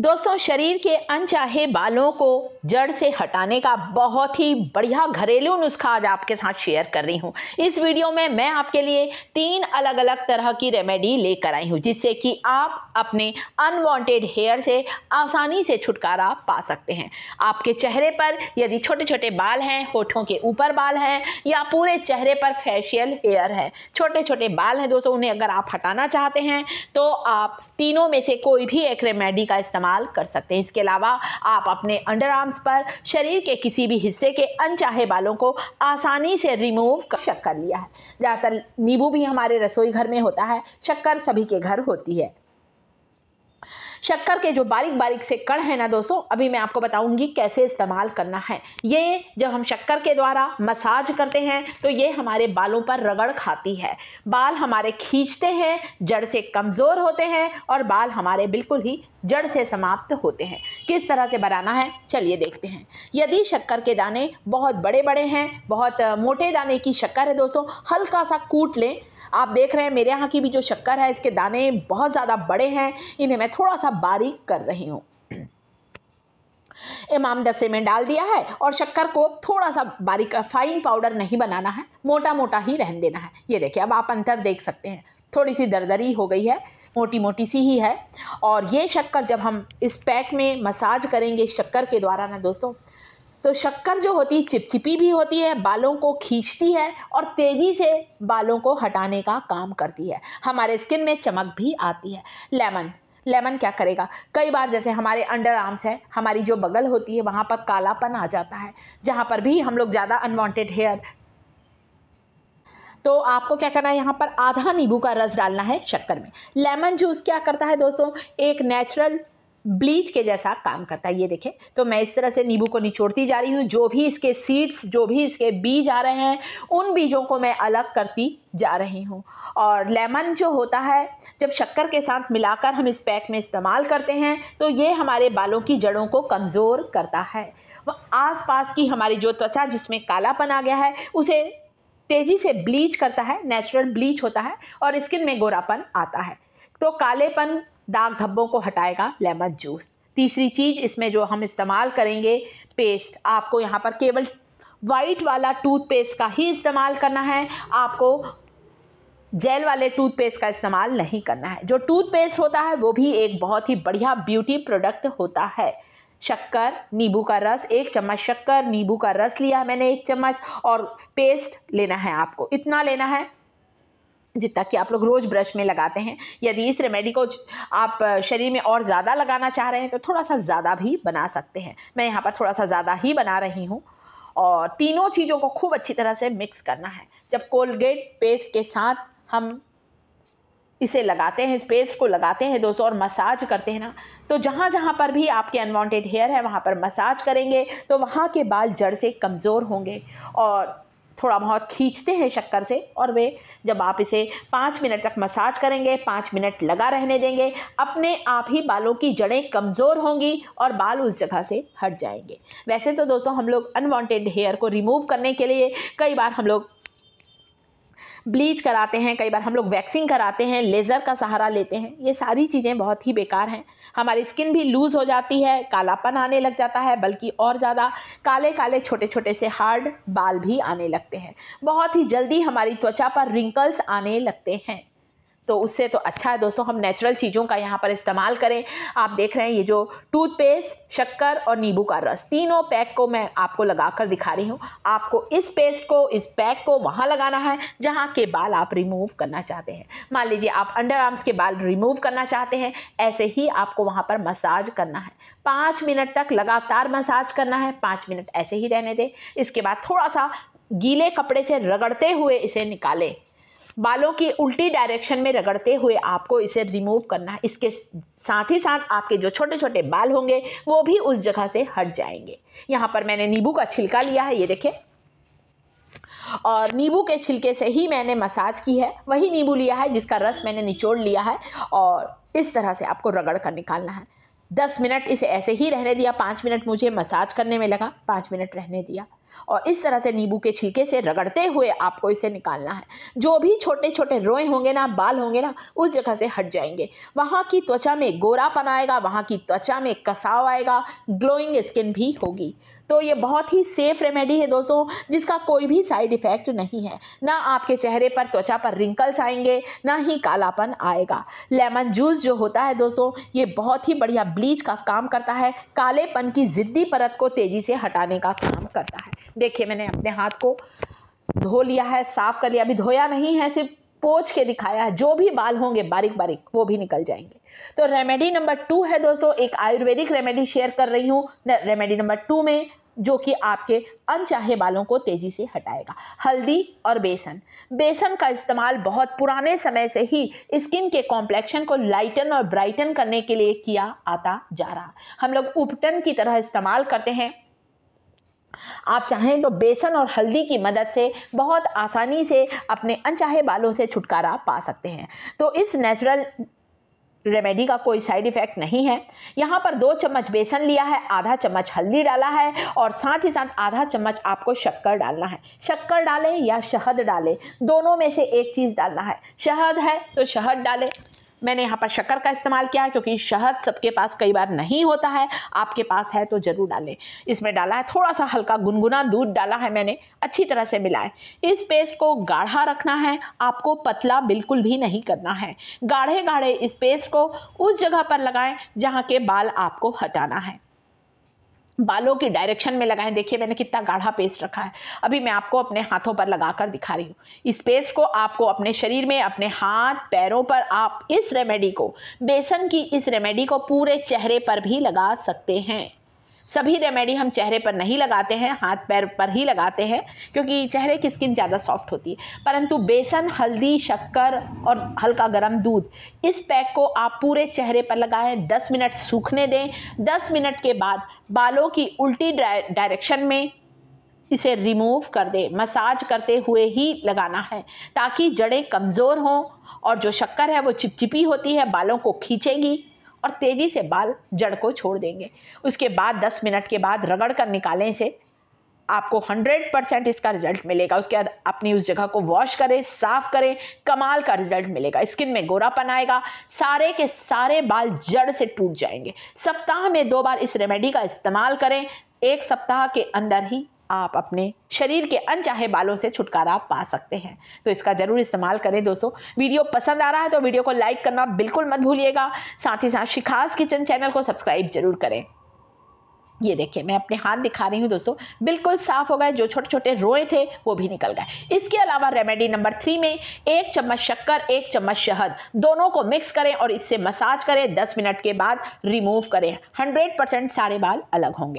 दोस्तों शरीर के अनचाहे बालों को जड़ से हटाने का बहुत ही बढ़िया घरेलू नुस्खा आज आपके साथ शेयर कर रही हूँ इस वीडियो में मैं आपके लिए तीन अलग अलग तरह की रेमेडी लेकर आई हूँ जिससे कि आप अपने अनवांटेड हेयर से आसानी से छुटकारा पा सकते हैं आपके चेहरे पर यदि छोटे छोटे बाल हैं होठों के ऊपर बाल हैं या पूरे चेहरे पर फेशियल हेयर है छोटे छोटे बाल हैं दोस्तों उन्हें अगर आप हटाना चाहते हैं तो आप तीनों में से कोई भी एक रेमेडी का इस्तेमाल इस्तेमाल कर सकते हैं इसके अलावा आप अपने अंडर आर्म्स पर शरीर के किसी भी हिस्से के अनचाहे बालों को आसानी से रिमूव कर शक्कर लिया है ज़्यादातर नींबू भी हमारे रसोई घर में होता है शक्कर सभी के घर होती है शक्कर के जो बारीक बारीक से कण है ना दोस्तों अभी मैं आपको बताऊंगी कैसे इस्तेमाल करना है ये जब हम शक्कर के द्वारा मसाज करते हैं तो ये हमारे बालों पर रगड़ खाती है बाल हमारे खींचते हैं जड़ से कमज़ोर होते हैं और बाल हमारे बिल्कुल ही जड़ से समाप्त होते हैं किस तरह से बनाना है चलिए देखते हैं यदि शक्कर के दाने बहुत बड़े बड़े हैं बहुत मोटे दाने की शक्कर है दोस्तों हल्का सा कूट लें आप देख रहे हैं मेरे यहाँ की भी जो शक्कर है इसके दाने बहुत ज़्यादा बड़े हैं इन्हें मैं थोड़ा सा बारीक कर रही हूँ इमाम दस्ते में डाल दिया है और शक्कर को थोड़ा सा बारीक फाइन पाउडर नहीं बनाना है मोटा मोटा ही रहन देना है ये देखिए अब आप अंतर देख सकते हैं थोड़ी सी दरदरी हो गई है मोटी मोटी सी ही है और ये शक्कर जब हम इस पैक में मसाज करेंगे शक्कर के द्वारा ना दोस्तों तो शक्कर जो होती है चिपचिपी भी होती है बालों को खींचती है और तेज़ी से बालों को हटाने का काम करती है हमारे स्किन में चमक भी आती है लेमन लेमन क्या करेगा कई बार जैसे हमारे अंडर आर्म्स है हमारी जो बगल होती है वहाँ पर कालापन आ जाता है जहाँ पर भी हम लोग ज़्यादा अनवांटेड हेयर तो आपको क्या करना है यहाँ पर आधा नींबू का रस डालना है शक्कर में लेमन जूस क्या करता है दोस्तों एक नेचुरल ब्लीच के जैसा काम करता है ये देखें तो मैं इस तरह से नींबू को निचोड़ती जा रही हूँ जो भी इसके सीड्स जो भी इसके बीज आ रहे हैं उन बीजों को मैं अलग करती जा रही हूँ और लेमन जो होता है जब शक्कर के साथ मिलाकर हम इस पैक में इस्तेमाल करते हैं तो ये हमारे बालों की जड़ों को कमज़ोर करता है पास की हमारी जो त्वचा जिसमें कालापन आ गया है उसे तेज़ी से ब्लीच करता है नेचुरल ब्लीच होता है और स्किन में गोरापन आता है तो कालेपन दाग धब्बों को हटाएगा लेमन जूस तीसरी चीज़ इसमें जो हम इस्तेमाल करेंगे पेस्ट आपको यहाँ पर केवल वाइट वाला टूथपेस्ट का ही इस्तेमाल करना है आपको जेल वाले टूथपेस्ट का इस्तेमाल नहीं करना है जो टूथपेस्ट होता है वो भी एक बहुत ही बढ़िया ब्यूटी प्रोडक्ट होता है शक्कर नींबू का रस एक चम्मच शक्कर नींबू का रस लिया मैंने एक चम्मच और पेस्ट लेना है आपको इतना लेना है जितना कि आप लोग रोज़ ब्रश में लगाते हैं यदि इस रेमेडी को आप शरीर में और ज़्यादा लगाना चाह रहे हैं तो थोड़ा सा ज़्यादा भी बना सकते हैं मैं यहाँ पर थोड़ा सा ज़्यादा ही बना रही हूँ और तीनों चीज़ों को खूब अच्छी तरह से मिक्स करना है जब कोलगेट पेस्ट के साथ हम इसे लगाते हैं इस पेस्ट को लगाते हैं दोस्तों और मसाज करते हैं ना तो जहाँ जहाँ पर भी आपके अनवांटेड हेयर है वहाँ पर मसाज करेंगे तो वहाँ के बाल जड़ से कमज़ोर होंगे और थोड़ा बहुत खींचते हैं शक्कर से और वे जब आप इसे पाँच मिनट तक मसाज करेंगे पाँच मिनट लगा रहने देंगे अपने आप ही बालों की जड़ें कमज़ोर होंगी और बाल उस जगह से हट जाएंगे वैसे तो दोस्तों हम लोग अनवांटेड हेयर को रिमूव करने के लिए कई बार हम लोग ब्लीच कराते हैं कई बार हम लोग वैक्सिंग कराते हैं लेज़र का सहारा लेते हैं ये सारी चीज़ें बहुत ही बेकार हैं हमारी स्किन भी लूज़ हो जाती है कालापन आने लग जाता है बल्कि और ज़्यादा काले काले छोटे छोटे से हार्ड बाल भी आने लगते हैं बहुत ही जल्दी हमारी त्वचा पर रिंकल्स आने लगते हैं तो उससे तो अच्छा है दोस्तों हम नेचुरल चीज़ों का यहाँ पर इस्तेमाल करें आप देख रहे हैं ये जो टूथपेस्ट शक्कर और नींबू का रस तीनों पैक को मैं आपको लगा कर दिखा रही हूँ आपको इस पेस्ट को इस पैक को वहाँ लगाना है जहाँ के बाल आप रिमूव करना चाहते हैं मान लीजिए आप अंडर आर्म्स के बाल रिमूव करना चाहते हैं ऐसे ही आपको वहाँ पर मसाज करना है पाँच मिनट तक लगातार मसाज करना है पाँच मिनट ऐसे ही रहने दें इसके बाद थोड़ा सा गीले कपड़े से रगड़ते हुए इसे निकालें बालों की उल्टी डायरेक्शन में रगड़ते हुए आपको इसे रिमूव करना है इसके साथ ही साथ आपके जो छोटे छोटे बाल होंगे वो भी उस जगह से हट जाएंगे यहाँ पर मैंने नींबू का छिलका लिया है ये देखें और नींबू के छिलके से ही मैंने मसाज की है वही नींबू लिया है जिसका रस मैंने निचोड़ लिया है और इस तरह से आपको रगड़ कर निकालना है दस मिनट इसे ऐसे ही रहने दिया पाँच मिनट मुझे मसाज करने में लगा पाँच मिनट रहने दिया और इस तरह से नींबू के छिलके से रगड़ते हुए आपको इसे निकालना है जो भी छोटे छोटे रोए होंगे ना बाल होंगे ना उस जगह से हट जाएंगे वहाँ की त्वचा में गोरापन आएगा वहाँ की त्वचा में कसाव आएगा ग्लोइंग स्किन भी होगी तो ये बहुत ही सेफ रेमेडी है दोस्तों जिसका कोई भी साइड इफ़ेक्ट नहीं है ना आपके चेहरे पर त्वचा पर रिंकल्स आएंगे ना ही कालापन आएगा लेमन जूस जो होता है दोस्तों ये बहुत ही बढ़िया ब्लीच का काम करता है कालेपन की ज़िद्दी परत को तेज़ी से हटाने का काम करता है देखिए मैंने अपने हाथ को धो लिया है साफ़ कर लिया अभी धोया नहीं है सिर्फ पोछ के दिखाया है जो भी बाल होंगे बारीक बारीक वो भी निकल जाएंगे तो रेमेडी नंबर टू है दोस्तों एक आयुर्वेदिक रेमेडी शेयर कर रही हूँ रेमेडी नंबर टू में जो कि आपके अनचाहे बालों को तेज़ी से हटाएगा हल्दी और बेसन बेसन का इस्तेमाल बहुत पुराने समय से ही स्किन के कॉम्प्लेक्शन को लाइटन और ब्राइटन करने के लिए किया आता जा रहा हम लोग उपटन की तरह इस्तेमाल करते हैं आप चाहें तो बेसन और हल्दी की मदद से बहुत आसानी से अपने अनचाहे बालों से छुटकारा पा सकते हैं तो इस नेचुरल रेमेडी का कोई साइड इफ़ेक्ट नहीं है यहाँ पर दो चम्मच बेसन लिया है आधा चम्मच हल्दी डाला है और साथ ही साथ आधा चम्मच आपको शक्कर डालना है शक्कर डालें या शहद डालें दोनों में से एक चीज़ डालना है शहद है तो शहद डालें मैंने यहाँ पर शक्कर का इस्तेमाल किया है क्योंकि शहद सबके पास कई बार नहीं होता है आपके पास है तो ज़रूर डालें इसमें डाला है थोड़ा सा हल्का गुनगुना दूध डाला है मैंने अच्छी तरह से मिलाए इस पेस्ट को गाढ़ा रखना है आपको पतला बिल्कुल भी नहीं करना है गाढ़े गाढ़े इस पेस्ट को उस जगह पर लगाएं जहाँ के बाल आपको हटाना है बालों की डायरेक्शन में लगाएं देखिए मैंने कितना गाढ़ा पेस्ट रखा है अभी मैं आपको अपने हाथों पर लगा कर दिखा रही हूँ इस पेस्ट को आपको अपने शरीर में अपने हाथ पैरों पर आप इस रेमेडी को बेसन की इस रेमेडी को पूरे चेहरे पर भी लगा सकते हैं सभी रेमेडी हम चेहरे पर नहीं लगाते हैं हाथ पैर पर ही लगाते हैं क्योंकि चेहरे की स्किन ज़्यादा सॉफ्ट होती है परंतु बेसन हल्दी शक्कर और हल्का गर्म दूध इस पैक को आप पूरे चेहरे पर लगाएं 10 मिनट सूखने दें 10 मिनट के बाद बालों की उल्टी डायरेक्शन में इसे रिमूव कर दें मसाज करते हुए ही लगाना है ताकि जड़ें कमज़ोर हों और जो शक्कर है वो चिपचिपी होती है बालों को खींचेगी और तेज़ी से बाल जड़ को छोड़ देंगे उसके बाद 10 मिनट के बाद रगड़ कर निकालें से आपको 100 परसेंट इसका रिजल्ट मिलेगा उसके बाद अपनी उस जगह को वॉश करें साफ करें कमाल का रिजल्ट मिलेगा स्किन में गोरापन आएगा सारे के सारे बाल जड़ से टूट जाएंगे सप्ताह में दो बार इस रेमेडी का इस्तेमाल करें एक सप्ताह के अंदर ही आप अपने शरीर के अनचाहे बालों से छुटकारा पा सकते हैं तो इसका ज़रूर इस्तेमाल करें दोस्तों वीडियो पसंद आ रहा है तो वीडियो को लाइक करना बिल्कुल मत भूलिएगा साथ ही साथ शिखास किचन चैनल को सब्सक्राइब ज़रूर करें ये देखिए मैं अपने हाथ दिखा रही हूँ दोस्तों बिल्कुल साफ हो गए जो छोटे छोटे रोए थे वो भी निकल गए इसके अलावा रेमेडी नंबर थ्री में एक चम्मच शक्कर एक चम्मच शहद दोनों को मिक्स करें और इससे मसाज करें दस मिनट के बाद रिमूव करें हंड्रेड परसेंट सारे बाल अलग होंगे